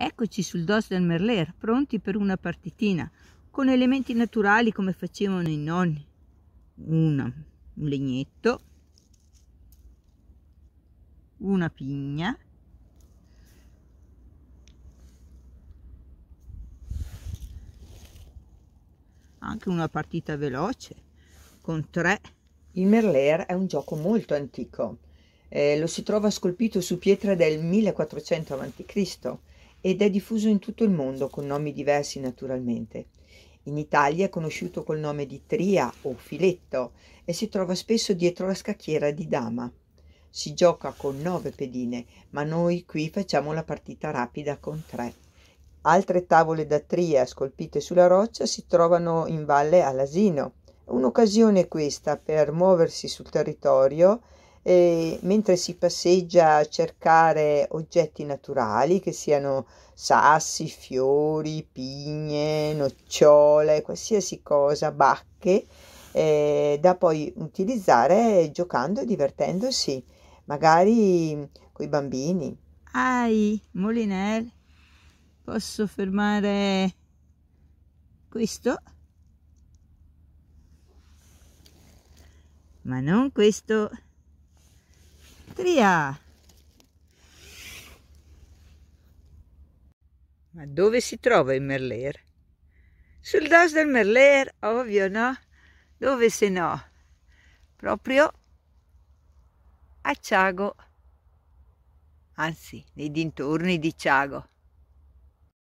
Eccoci sul DOS del Merler, pronti per una partitina, con elementi naturali come facevano i nonni. Una, un legnetto, una pigna, anche una partita veloce, con tre. Il Merler è un gioco molto antico. Eh, lo si trova scolpito su pietre del 1400 a.C ed è diffuso in tutto il mondo con nomi diversi naturalmente. In Italia è conosciuto col nome di tria o filetto e si trova spesso dietro la scacchiera di dama. Si gioca con nove pedine, ma noi qui facciamo la partita rapida con tre. Altre tavole da tria scolpite sulla roccia si trovano in valle all'asino. Un'occasione questa per muoversi sul territorio eh, mentre si passeggia a cercare oggetti naturali che siano sassi, fiori, pigne, nocciole, qualsiasi cosa, bacche, eh, da poi utilizzare giocando e divertendosi, magari con i bambini. Ai, Moliner, posso fermare questo? Ma non questo. Andate Ma dove si trova il Merler? Sul DOS del Merler, ovvio, no? Dove se no? Proprio a Ciago, anzi, nei dintorni di Ciago.